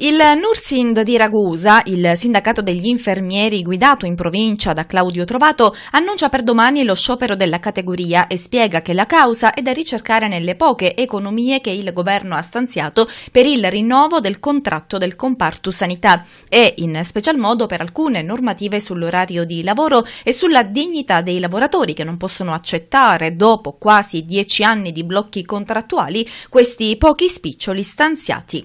Il Nursind di Ragusa, il sindacato degli infermieri guidato in provincia da Claudio Trovato, annuncia per domani lo sciopero della categoria e spiega che la causa è da ricercare nelle poche economie che il governo ha stanziato per il rinnovo del contratto del comparto sanità e in special modo per alcune normative sull'orario di lavoro e sulla dignità dei lavoratori che non possono accettare, dopo quasi dieci anni di blocchi contrattuali, questi pochi spiccioli stanziati.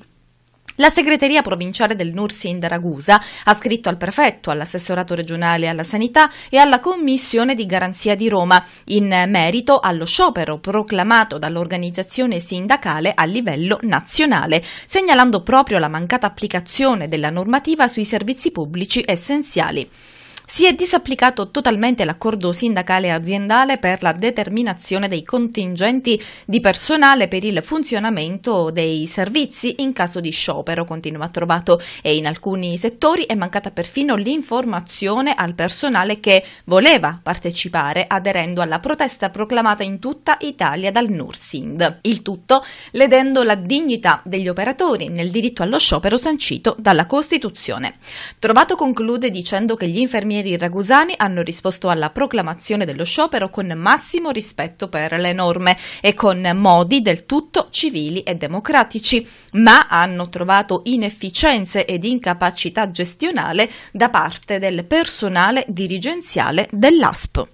La segreteria provinciale del Nursi in Daragusa ha scritto al prefetto, all'assessorato regionale alla sanità e alla commissione di garanzia di Roma in merito allo sciopero proclamato dall'organizzazione sindacale a livello nazionale, segnalando proprio la mancata applicazione della normativa sui servizi pubblici essenziali. Si è disapplicato totalmente l'accordo sindacale aziendale per la determinazione dei contingenti di personale per il funzionamento dei servizi in caso di sciopero continua trovato e in alcuni settori è mancata perfino l'informazione al personale che voleva partecipare aderendo alla protesta proclamata in tutta Italia dal Nursind. Il tutto ledendo la dignità degli operatori nel diritto allo sciopero sancito dalla Costituzione. Trovato conclude dicendo che gli infermieri ingegneri ragusani hanno risposto alla proclamazione dello sciopero con massimo rispetto per le norme e con modi del tutto civili e democratici, ma hanno trovato inefficienze ed incapacità gestionale da parte del personale dirigenziale dell'ASP.